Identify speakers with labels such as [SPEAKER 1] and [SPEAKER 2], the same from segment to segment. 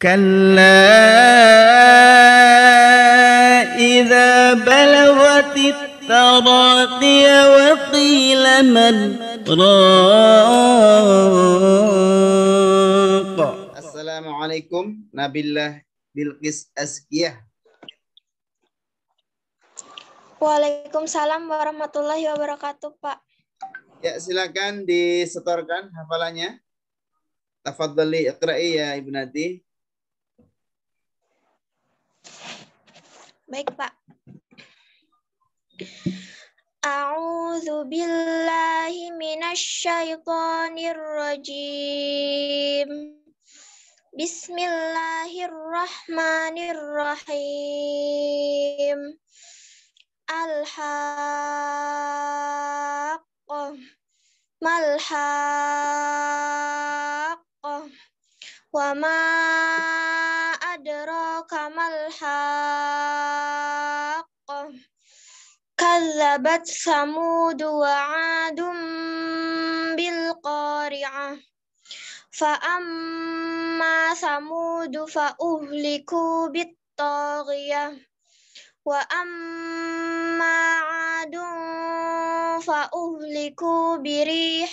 [SPEAKER 1] كلا إذا بلغت التراقي وقيل من راق السلام عليكم نبي الله بالقس أسكيه Waalaikumsalam warahmatullahi wabarakatuh, Pak. Ya, silakan disetorkan hafalannya. Tafadhali iqra'i ya Ibu Nati.
[SPEAKER 2] Baik, Pak. A'udzu billahi minasyaitonir rajim. Bismillahirrahmanirrahim. Al-haqq mal wa ma adraka mal كذبت ثمود وعاد بالقارعة فأما ثمود فأهلكوا بالطاغية وأما عاد فأهلكوا بريح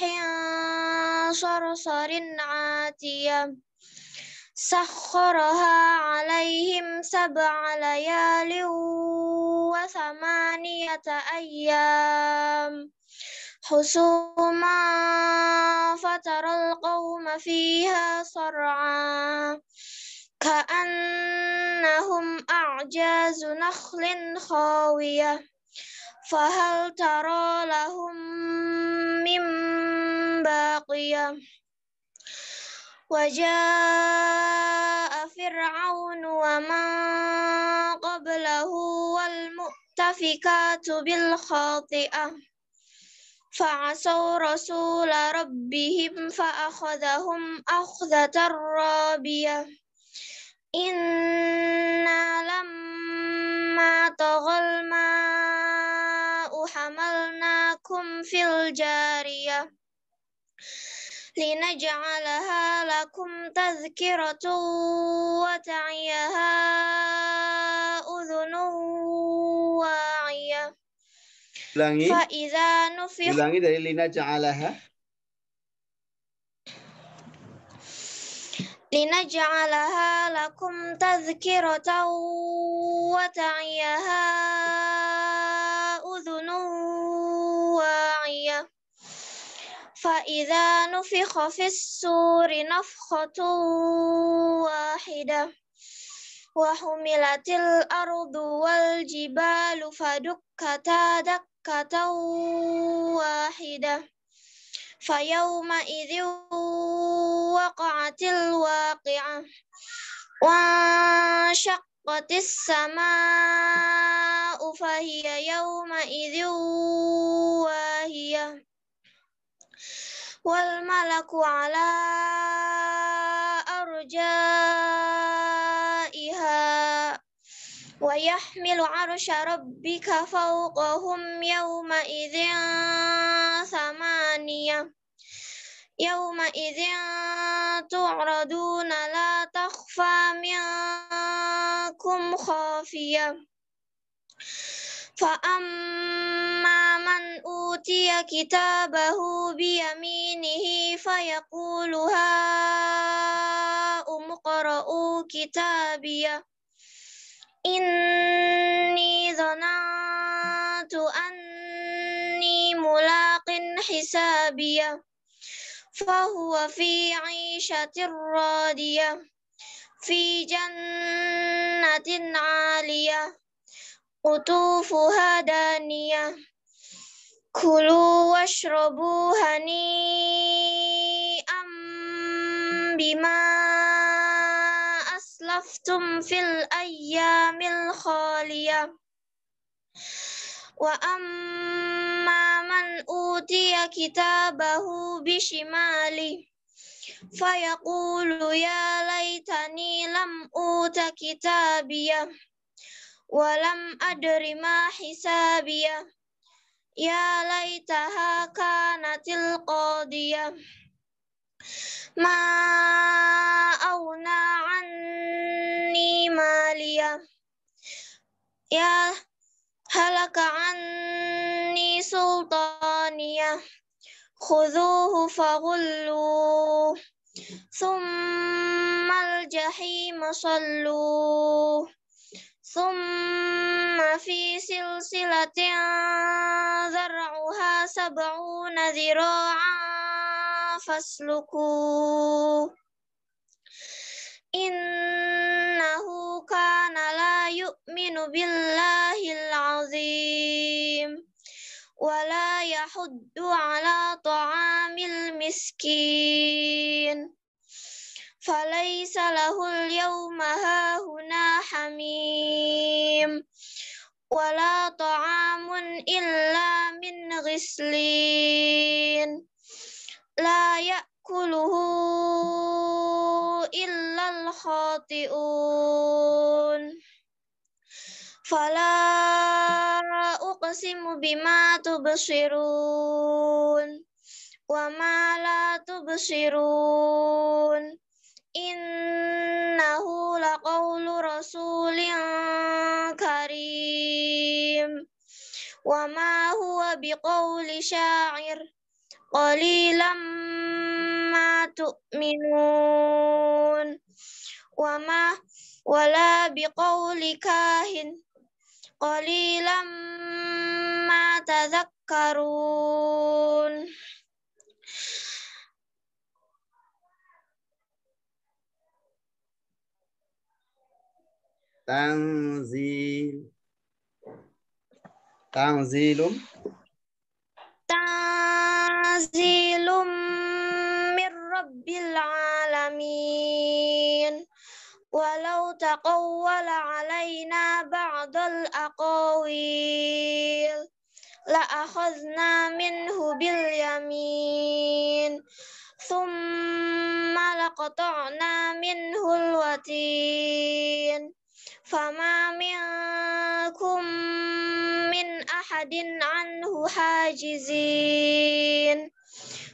[SPEAKER 2] صرصر عاتية سخرها عليهم سبع ليال وثمانية أيام حسوما فترى القوم فيها صرعا كأنهم أعجاز نخل خاوية فهل ترى لهم من باقية وجاء فرعون ومن قبله والمؤتفكات بالخاطئة فعصوا رسول ربهم فأخذهم أخذة رابية إنا لما طغى الماء حملناكم في الجارية لنجعلها لكم تذكرة وتعيها أذن واعية Ulangi. فإذا نفخ Ulangi
[SPEAKER 1] dari Lina ja'alaha.
[SPEAKER 2] لنجعلها لكم تذكرة وتعيها فإذا نفخ في السور نفخة واحدة وحملت الأرض والجبال فدكتا دكة واحدة فيومئذ وقعت الواقعة وانشقت السماء فهي يومئذ واهية والملك على أرجائها ويحمل عرش ربك فوقهم يومئذ ثمانية يومئذ تعرضون لا تخفى منكم خافية فأما من أوتي كتابه بيمينه فيقول هاؤم اقرءوا كتابي إني ظننت أني ملاق حسابي فهو في عيشة راضية في جنة عالية قطوفها دانية كلوا واشربوا هنيئا بما أسلفتم في الأيام الخالية وأما من أوتي كتابه بشمالي فيقول يا ليتني لم أوت كتابيه walam adri ma hisabiya ya laitaha kanatil qadiya ma auna anni maliya ya halaka anni sultaniyah faghullu thumma al masalu ثم في سلسلة ذرعها سبعون ذراعا فاسلكوه إنه كان لا يؤمن بالله العظيم ولا يحد على طعام المسكين فليس له اليوم هاهنا حميم ولا طعام إلا من غسلين لا يأكله إلا الخاطئون فلا أقسم بما تبصرون وما لا تبصرون innahu laqawlu rasulin karim wa ma huwa biqawli syair qalilam ma tu'minun wa ma wala biqawli kahin qalilam ma tadhakkarun
[SPEAKER 1] تنزيل تنزيل
[SPEAKER 2] تنزيل من رب العالمين ولو تقول علينا بعض الأقاويل لأخذنا منه باليمين ثم لقطعنا منه الوتين فما منكم من أحد عنه حاجزين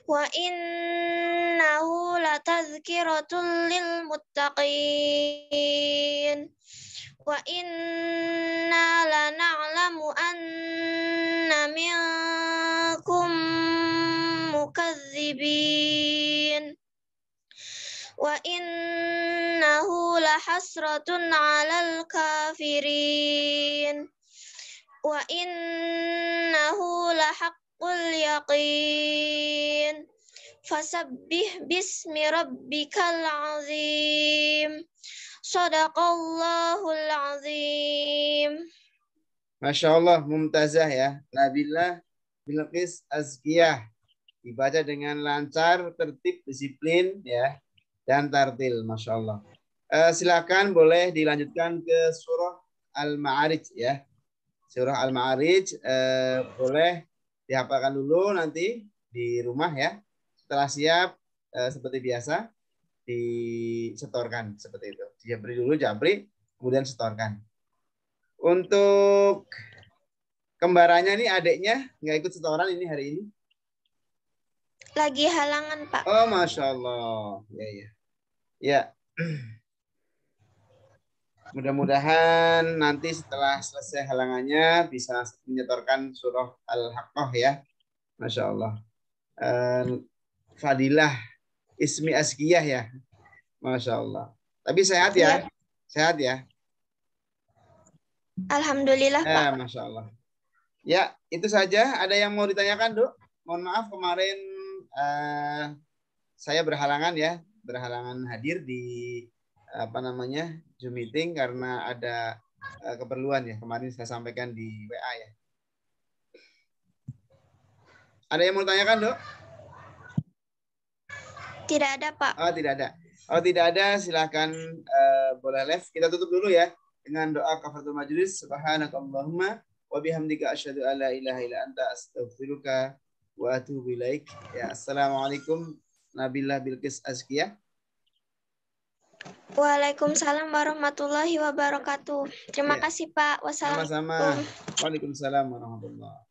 [SPEAKER 2] وإنه لتذكرة للمتقين وإنا لنعلم أن منكم مكذبين وإنه lahasratun 'alal kafirin wa innahu lahaqqul yaqin fasabbih bismi rabbikal azim sadaqallahul azim
[SPEAKER 1] Masya Allah, mumtazah ya. Nabila Bilqis Azkiyah. Dibaca dengan lancar, tertib, disiplin, ya. Dan tartil, Masya Allah. Eh, silakan boleh dilanjutkan ke surah Al-Ma'arij ya. Surah Al-Ma'arij uh, boleh dihafalkan dulu nanti di rumah ya. Setelah siap uh, seperti biasa disetorkan seperti itu. Jabri dulu Jabri, kemudian setorkan. Untuk kembarannya nih adiknya nggak ikut setoran ini hari ini?
[SPEAKER 2] Lagi halangan Pak. Oh
[SPEAKER 1] masya Allah, ya ya, ya. Mudah-mudahan nanti setelah selesai halangannya bisa menyetorkan surah Al-Haqqah ya. Masya Allah. Fadilah Ismi Askiyah ya. Masya Allah. Tapi sehat ya. Iya. Sehat ya. Alhamdulillah eh, Masya Allah. Ya, itu saja. Ada yang mau ditanyakan, Dok? Mohon maaf kemarin uh, saya berhalangan ya. Berhalangan hadir di apa namanya Zoom meeting karena ada eh, keperluan ya kemarin saya sampaikan di WA ya. Ada yang mau tanyakan dok? Tidak ada pak. Oh tidak ada. oh, tidak ada silahkan uh, boleh left. Kita tutup dulu ya dengan doa kafaratul majelis. Subhanakallahumma wa bihamdika asyhadu alla ilaha illa anta astaghfiruka wa atubu ilaik. Ya, assalamualaikum. Nabilah Bilqis Azkiyah.
[SPEAKER 2] Waalaikumsalam warahmatullahi wabarakatuh. Terima ya. kasih Pak. Wassalamualaikum. sama
[SPEAKER 1] Waalaikumsalam warahmatullahi